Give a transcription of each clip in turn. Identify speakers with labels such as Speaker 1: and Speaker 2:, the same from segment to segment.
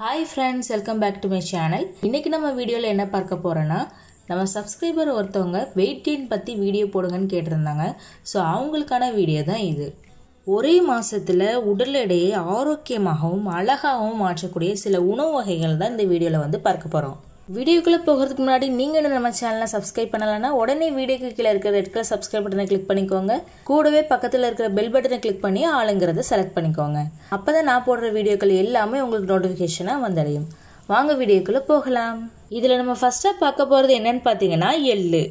Speaker 1: hi friends welcome back to my channel இன்றைக்கி நம்ம வீடியோவில் என்ன பார்க்க போகிறோன்னா நம்ம சப்ஸ்கிரைபர் ஒருத்தவங்க வெயிட் கெயின் பற்றி வீடியோ போடுங்கன்னு கேட்டிருந்தாங்க ஸோ அவங்களுக்கான வீடியோ தான் இது ஒரே மாதத்தில் உடல் எடையை ஆரோக்கியமாகவும் அழகாகவும் மாற்றக்கூடிய சில உணவு வகைகள் தான் இந்த வீடியோவில் வந்து பார்க்க போகிறோம் வீடியோக்குள்ளே போகிறதுக்கு முன்னாடி நீங்கள் என்ன நம்ம சேனலை சப்ஸ்கிரைப் பண்ணலைன்னா உடனே வீடியோக்கு கீழே இருக்கிற ரெட் கலர் சப்ஸ்கிரைப் பட்டனை கிளிக் பண்ணிக்கோங்க கூடவே பக்கத்தில் இருக்கிற பெல் பட்டனை கிளிக் பண்ணி ஆளுங்கிறத செலக்ட் பண்ணிக்கோங்க அப்போ தான் நான் போடுற வீடியோக்கள் எல்லாமே உங்களுக்கு நோட்டிஃபிகேஷனாக வந்தடையும் வாங்க வீடியோக்குள்ளே போகலாம் இதில் நம்ம ஃபஸ்ட்டாக பார்க்க போகிறது என்னென்னு பார்த்தீங்கன்னா எள்ளு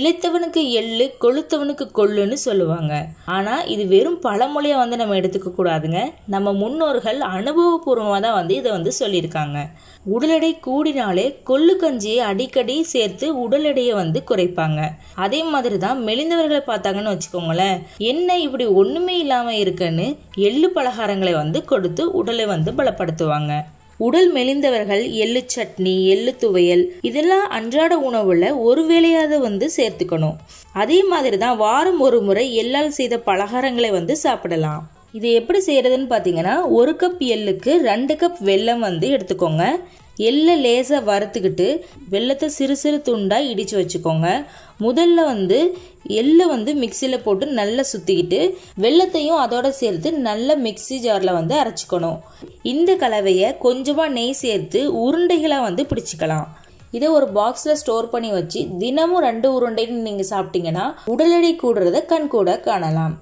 Speaker 1: இழைத்தவனுக்கு எள்ளு கொளுத்தவனுக்கு கொள்ளுன்னு சொல்லுவாங்க ஆனால் இது வெறும் பழமொழியை வந்து நம்ம எடுத்துக்க கூடாதுங்க நம்ம முன்னோர்கள் அனுபவபூர்வமாக தான் வந்து இதை வந்து சொல்லியிருக்காங்க உடல் எடை கூடினாலே கொள்ளு கஞ்சியை அடிக்கடி சேர்த்து உடல் எடையை வந்து குறைப்பாங்க அதே மாதிரி தான் மெலிந்தவர்களை பார்த்தாங்கன்னு வச்சுக்கோங்களேன் என்ன இப்படி ஒன்றுமே இல்லாமல் இருக்குன்னு எள்ளு பலகாரங்களை வந்து கொடுத்து உடலை வந்து பலப்படுத்துவாங்க உடல் மெலிந்தவர்கள் எள்ளு சட்னி எள்ளு துவையல் இதெல்லாம் அன்றாட உணவுல ஒரு வேளையாவது வந்து சேர்த்துக்கணும் அதே மாதிரி தான் வாரம் ஒரு முறை எல்லால் செய்த பலகாரங்களை வந்து சாப்பிடலாம் இது எப்படி செய்கிறதுன்னு பார்த்தீங்கன்னா ஒரு கப் எள்ளுக்கு ரெண்டு கப் வெல்லம் வந்து எடுத்துக்கோங்க எள்ளை லேசாக வறுத்துக்கிட்டு வெள்ளத்தை சிறு சிறு துண்டாக இடித்து வச்சுக்கோங்க முதல்ல வந்து எள்ளை வந்து மிக்சியில் போட்டு நல்லா சுற்றிக்கிட்டு வெள்ளத்தையும் அதோடு சேர்த்து நல்லா மிக்சி ஜாரில் வந்து அரைச்சிக்கணும் இந்த கலவையை கொஞ்சமாக நெய் சேர்த்து உருண்டைகளாக வந்து பிடிச்சிக்கலாம் இதை ஒரு பாக்ஸில் ஸ்டோர் பண்ணி வச்சு தினமும் ரெண்டு உருண்டைன்னு நீங்கள் சாப்பிட்டீங்கன்னா உடலடை கூடுறத கண் கூட காணலாம்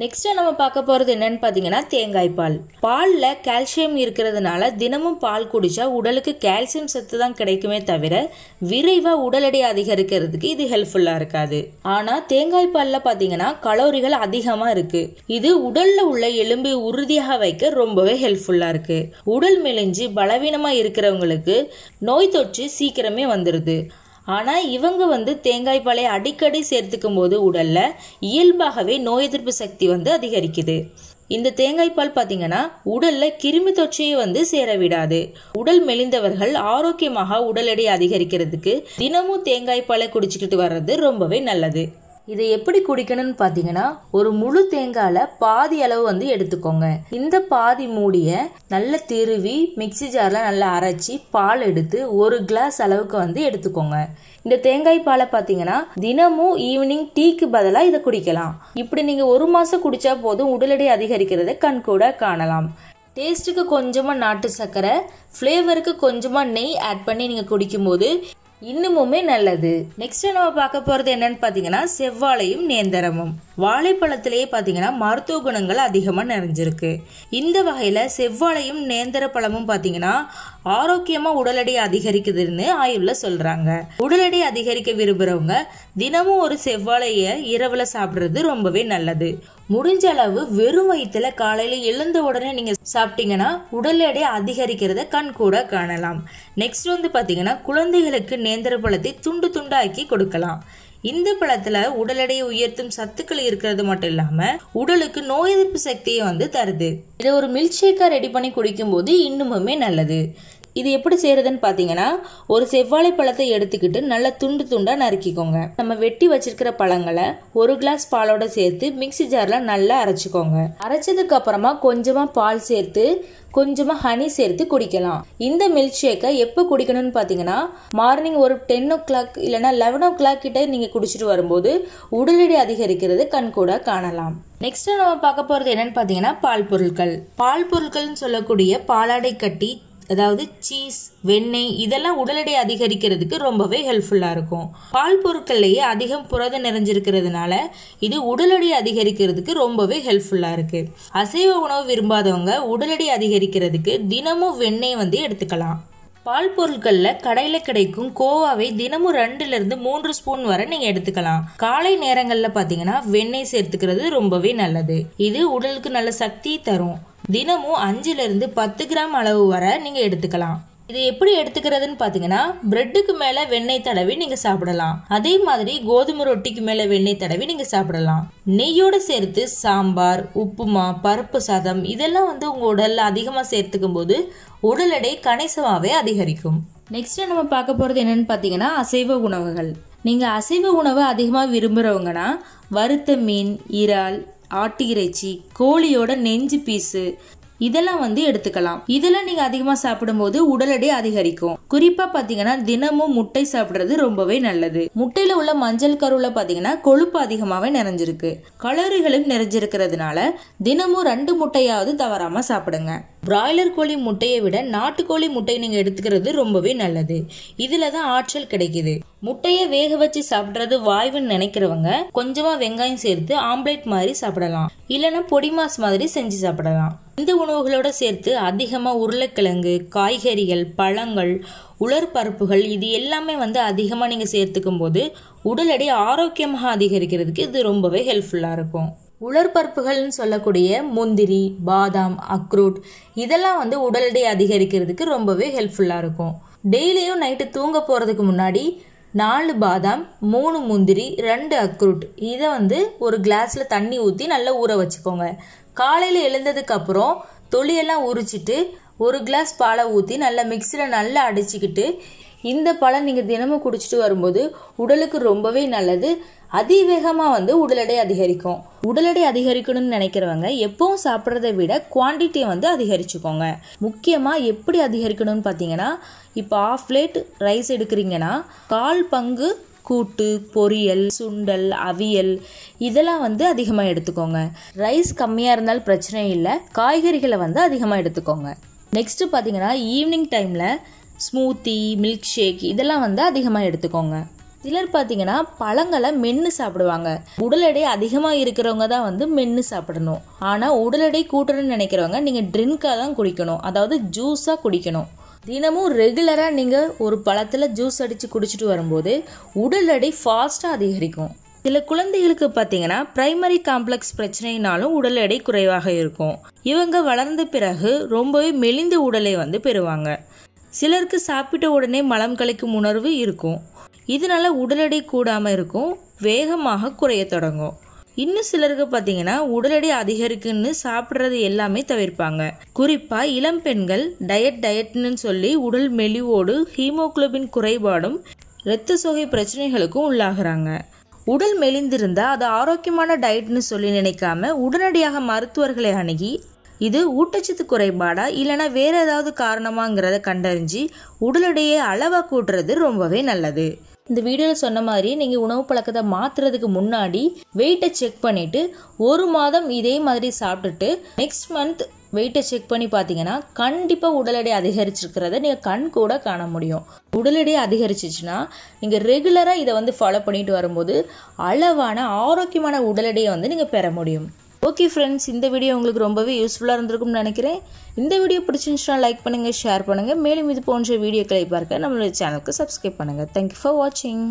Speaker 1: நெக்ஸ்ட்டு நம்ம பார்க்க போகிறது என்னென்னு பார்த்தீங்கன்னா தேங்காய் பால் பாலில் கால்சியம் இருக்கிறதுனால தினமும் பால் குடித்தா உடலுக்கு கால்சியம் சத்து தான் கிடைக்குமே தவிர விரைவாக உடல் எடை அதிகரிக்கிறதுக்கு இது ஹெல்ப்ஃபுல்லாக இருக்காது ஆனால் தேங்காய் பாலில் பார்த்தீங்கன்னா கலோரிகள் அதிகமாக இருக்குது இது உடலில் உள்ள எலும்பு உறுதியாக வைக்க ரொம்பவே ஹெல்ப்ஃபுல்லாக இருக்குது உடல் மெலிஞ்சு பலவீனமாக இருக்கிறவங்களுக்கு நோய் தொற்று சீக்கிரமே வந்துடுது ஆனால் இவங்க வந்து தேங்காய் பாலை அடிக்கடி சேர்த்துக்கும் போது உடலில் இயல்பாகவே நோய் எதிர்ப்பு சக்தி வந்து அதிகரிக்குது இந்த தேங்காய் பால் பார்த்தீங்கன்னா உடலில் கிருமி தொற்றையை வந்து சேர விடாது உடல் மெலிந்தவர்கள் ஆரோக்கியமாக உடல் எடை அதிகரிக்கிறதுக்கு தினமும் தேங்காய் பாலை குடிச்சுக்கிட்டு வர்றது ரொம்பவே நல்லது இதை எப்படி குடிக்கணும்னு பார்த்தீங்கன்னா ஒரு முழு தேங்காயில் பாதி அளவு வந்து எடுத்துக்கோங்க இந்த பாதி மூடிய நல்ல திருவி மிக்சி ஜாரில் நல்லா அரைச்சி பால் எடுத்து ஒரு கிளாஸ் அளவுக்கு வந்து எடுத்துக்கோங்க இந்த தேங்காய் பாலை பார்த்தீங்கன்னா தினமும் ஈவினிங் டீக்கு பதிலாக இதை குடிக்கலாம் இப்படி நீங்கள் ஒரு மாதம் குடித்தா போதும் உடல் எடை அதிகரிக்கிறத கண்கூட காணலாம் டேஸ்ட்டுக்கு கொஞ்சமாக நாட்டு சர்க்கரை ஃப்ளேவருக்கு கொஞ்சமாக நெய் ஆட் பண்ணி நீங்கள் குடிக்கும்போது இன்னுமுமே நல்லது நெக்ஸ்ட் நம்ம பார்க்க போறது என்னன்னு பாத்தீங்கன்னா செவ்வாழையும் நேந்தரமும் வாழைப்பழத்திலேயே பாத்தீங்கன்னா மருத்துவ குணங்கள் அதிகமா நிறைஞ்சிருக்கு இந்த வகையில செவ்வாழையும் நேந்தர பழமும் பாத்தீங்கன்னா ஆரோக்கியமா உடல் எடை அதிகரிக்குதுன்னு ஆய்வுல சொல்றாங்க உடல் எடை அதிகரிக்க விரும்புறவங்க தினமும் ஒரு செவ்வாழையை இரவுல சாப்பிடுறது ரொம்பவே நல்லது முடிஞ்ச அளவு வெறும் வயிற்றுல காலையில எழுந்த உடனே நீங்க சாப்பிட்டீங்கன்னா உடல் எடை அதிகரிக்கிறத கண் கூட காணலாம் நெக்ஸ்ட் வந்து பாத்தீங்கன்னா குழந்தைகளுக்கு நேந்திர பழத்தை துண்டு துண்டாக்கி கொடுக்கலாம் இந்த பழத்துல உடல் எடையை உயர்த்தும் சத்துக்கள் இருக்கிறது மட்டும் இல்லாம உடலுக்கு நோய் எதிர்ப்பு சக்தியை வந்து தருது இதை ஒரு மில்க் ஷேக்கா ரெடி பண்ணி குடிக்கும் போது இன்னுமுமே நல்லது இது எப்படி செய்கிறதுன்னு பார்த்தீங்கன்னா ஒரு செவ்வாழை பழத்தை எடுத்துக்கிட்டு நல்லா துண்டு துண்டாக நறுக்கிக்கோங்க நம்ம வெட்டி வச்சிருக்கிற பழங்களை ஒரு கிளாஸ் பாலோட சேர்த்து மிக்சி ஜாரில் நல்லா அரைச்சிக்கோங்க அரைச்சதுக்கு அப்புறமா கொஞ்சமாக பால் சேர்த்து கொஞ்சமாக ஹனி சேர்த்து குடிக்கலாம் இந்த மில்க் ஷேக்கை எப்போ குடிக்கணும்னு பார்த்தீங்கன்னா மார்னிங் ஒரு டென் ஓ கிளாக் இல்லைனா லெவன் ஓ கிளாக் கிட்டே நீங்கள் குடிச்சிட்டு வரும்போது உடலடி அதிகரிக்கிறது அதிகரிக்கிறது கண்கூட காணலாம் நெக்ஸ்ட் நம்ம பார்க்க போகிறது என்னன்னு பார்த்தீங்கன்னா பால் பொருட்கள் பால் பொருட்கள்னு சொல்லக்கூடிய பாலாடை கட்டி அதாவது சீஸ் வெண்ணெய் இதெல்லாம் உடல் எடை அதிகரிக்கிறதுக்கு ரொம்பவே ஹெல்ப்ஃபுல்லாக இருக்கும் பால் பொருட்கள்லேயே அதிகம் புரதம் நிறைஞ்சிருக்கிறதுனால இது உடல் எடை அதிகரிக்கிறதுக்கு ரொம்பவே ஹெல்ப்ஃபுல்லாக இருக்குது அசைவ உணவு விரும்பாதவங்க உடல் அதிகரிக்கிறதுக்கு தினமும் வெண்ணெய் வந்து எடுத்துக்கலாம் பால் பொருட்களில் கடையில் கிடைக்கும் கோவாவை தினமும் ரெண்டுலேருந்து மூன்று ஸ்பூன் வரை நீங்கள் எடுத்துக்கலாம் காலை நேரங்களில் பார்த்தீங்கன்னா வெண்ணெய் சேர்த்துக்கிறது ரொம்பவே நல்லது இது உடலுக்கு நல்ல சக்தி தரும் தினமும் அஞ்சுலேருந்து பத்து கிராம் அளவு வர நீங்கள் எடுத்துக்கலாம் இது எப்படி எடுத்துக்கிறதுன்னு பார்த்தீங்கன்னா பிரெட்டுக்கு மேலே வெண்ணெய் தடவி நீங்கள் சாப்பிடலாம் அதே மாதிரி கோதுமை ரொட்டிக்கு மேலே வெண்ணெய் தடவி நீங்கள் சாப்பிடலாம் நெய்யோடு சேர்த்து சாம்பார் உப்புமா பருப்பு சாதம் இதெல்லாம் வந்து உங்கள் உடலில் அதிகமாக சேர்த்துக்கும் போது உடல் எடை கணிசமாவே அதிகரிக்கும் நெக்ஸ்ட் நம்ம பார்க்க போகிறது என்னன்னு பார்த்தீங்கன்னா அசைவ உணவுகள் நீங்கள் அசைவ உணவை அதிகமாக விரும்புகிறவங்கன்னா வறுத்த மீன் இறால் ஆட்டு இறைச்சி கோழியோட நெஞ்சு பீஸு இதெல்லாம் வந்து எடுத்துக்கலாம் இதெல்லாம் நீங்க அதிகமா சாப்பிடும்போது உடல் எடை அதிகரிக்கும் குறிப்பா பாத்தீங்கன்னா தினமும் முட்டை சாப்பிடுறது ரொம்பவே நல்லது முட்டையில உள்ள மஞ்சள் கருவுல பாத்தீங்கன்னா கொழுப்பு அதிகமாவே நிறைஞ்சிருக்கு கலரிகளும் நிறைஞ்சிருக்கிறதுனால தினமும் ரெண்டு முட்டையாவது தவறாம சாப்பிடுங்க பிராய்லர் கோழி முட்டையை விட நாட்டுக்கோழி முட்டையை நீங்கள் எடுத்துக்கிறது ரொம்பவே நல்லது இதில் தான் ஆற்றல் கிடைக்குது முட்டையை வேக வச்சு சாப்பிட்றது வாய்வுன்னு நினைக்கிறவங்க கொஞ்சமாக வெங்காயம் சேர்த்து ஆம்லேட் மாதிரி சாப்பிடலாம் இல்லைன்னா பொடி மாஸ் மாதிரி செஞ்சு சாப்பிடலாம் இந்த உணவுகளோட சேர்த்து அதிகமாக உருளைக்கிழங்கு காய்கறிகள் பழங்கள் உலர்பருப்புகள் இது எல்லாமே வந்து அதிகமாக நீங்கள் சேர்த்துக்கும் போது உடல் எடை ஆரோக்கியமாக அதிகரிக்கிறதுக்கு இது ரொம்பவே ஹெல்ப்ஃபுல்லாக இருக்கும் உலர்பருப்புகள்னு சொல்லக்கூடிய முந்திரி பாதாம் அக்ரூட் இதெல்லாம் வந்து உடல் எடை அதிகரிக்கிறதுக்கு ரொம்பவே ஹெல்ப்ஃபுல்லாக இருக்கும் டெய்லியும் நைட்டு தூங்க போகிறதுக்கு முன்னாடி நாலு பாதாம் மூணு முந்திரி ரெண்டு அக்ரூட் இதை வந்து ஒரு கிளாஸில் தண்ணி ஊற்றி நல்லா ஊற வச்சுக்கோங்க காலையில் எழுந்ததுக்கப்புறம் தொளியெல்லாம் உரிச்சிட்டு ஒரு கிளாஸ் பாலை ஊற்றி நல்லா மிக்சியில் நல்லா அடிச்சுக்கிட்டு இந்த பழம் நீங்கள் தினமும் குடிச்சிட்டு வரும்போது உடலுக்கு ரொம்பவே நல்லது அதிவேகமாக வந்து உடல் எடை அதிகரிக்கும் உடல் எடை அதிகரிக்கணும்னு நினைக்கிறவங்க எப்பவும் சாப்பிட்றத விட குவான்டிட்டியை வந்து அதிகரிச்சுக்கோங்க முக்கியமாக எப்படி அதிகரிக்கணும்னு பார்த்தீங்கன்னா இப்போ ஆஃப் பிளேட் ரைஸ் எடுக்கிறீங்கன்னா கால் பங்கு கூட்டு பொரியல் சுண்டல் அவியல் இதெல்லாம் வந்து அதிகமாக எடுத்துக்கோங்க ரைஸ் கம்மியாக இருந்தாலும் பிரச்சனை இல்லை காய்கறிகளை வந்து அதிகமாக எடுத்துக்கோங்க நெக்ஸ்ட்டு பார்த்தீங்கன்னா ஈவினிங் டைமில் ஸ்மூத்தி மில்க் ஷேக் இதெல்லாம் வந்து அதிகமாக எடுத்துக்கோங்க சிலர் பார்த்தீங்கன்னா பழங்களை மென்று சாப்பிடுவாங்க உடல் எடை அதிகமாக இருக்கிறவங்க தான் வந்து மென்று சாப்பிடணும் ஆனால் உடல் எடை கூட்டணும்னு நினைக்கிறவங்க நீங்கள் ட்ரிங்காக தான் குடிக்கணும் அதாவது ஜூஸாக குடிக்கணும் தினமும் ரெகுலராக நீங்கள் ஒரு பழத்தில் ஜூஸ் அடித்து குடிச்சிட்டு வரும்போது உடல் எடை ஃபாஸ்ட்டாக அதிகரிக்கும் சில குழந்தைகளுக்கு பார்த்தீங்கன்னா பிரைமரி காம்ப்ளெக்ஸ் பிரச்சனையினாலும் உடல் எடை குறைவாக இருக்கும் இவங்க வளர்ந்த பிறகு ரொம்பவே மெலிந்த உடலை வந்து பெறுவாங்க சிலருக்கு சாப்பிட்ட உடனே மலம் கழிக்கும் உணர்வு இருக்கும் இதனால உடல் எடை கூடாமல் இருக்கும் வேகமாக குறைய தொடங்கும் இன்னும் சிலருக்கு பார்த்தீங்கன்னா உடல் எடை அதிகரிக்குன்னு சாப்பிட்றது எல்லாமே தவிர்ப்பாங்க குறிப்பாக இளம் பெண்கள் டயட் டயட்னு சொல்லி உடல் மெலிவோடு ஹீமோக்ளோபின் குறைபாடும் இரத்த சோகை பிரச்சனைகளுக்கும் உள்ளாகிறாங்க உடல் மெலிந்திருந்தால் அது ஆரோக்கியமான டயட்னு சொல்லி நினைக்காம உடனடியாக மருத்துவர்களை அணுகி இது ஊட்டச்சத்து குறைபாடா இல்லைன்னா வேறு ஏதாவது காரணமாங்கிறத கண்டறிஞ்சு உடலுடைய அளவை கூட்டுறது ரொம்பவே நல்லது இந்த வீடியோவில் சொன்ன மாதிரி நீங்கள் உணவு பழக்கத்தை மாற்றுறதுக்கு முன்னாடி வெயிட்டை செக் பண்ணிவிட்டு ஒரு மாதம் இதே மாதிரி சாப்பிட்டுட்டு நெக்ஸ்ட் மந்த் வெயிட்டை செக் பண்ணி பார்த்தீங்கன்னா கண்டிப்பாக உடல் எடை அதிகரிச்சிருக்கிறத நீங்கள் கண் கூட காண முடியும் உடல் எடை அதிகரிச்சிச்சுன்னா நீங்கள் ரெகுலராக இதை வந்து ஃபாலோ பண்ணிட்டு வரும்போது அளவான ஆரோக்கியமான உடல் எடையை வந்து நீங்கள் பெற முடியும் ஓகே ஃப்ரெண்ட்ஸ் இந்த வீடியோ உங்களுக்கு ரொம்பவே யூஸ்ஃபுல்லாக இருந்திருக்கும்னு நினைக்கிறேன் இந்த வீடியோ பிடிச்சிருந்துச்சுன்னா லைக் பண்ணுங்கள் ஷேர் பண்ணுங்கள் மேலும் இது போன்ற வீடியோக்களை பார்க்க நம்மளோட சேனலுக்கு சப்ஸ்கிரைப் பண்ணுங்கள் தேங்க்யூ ஃபார் வாட்சிங்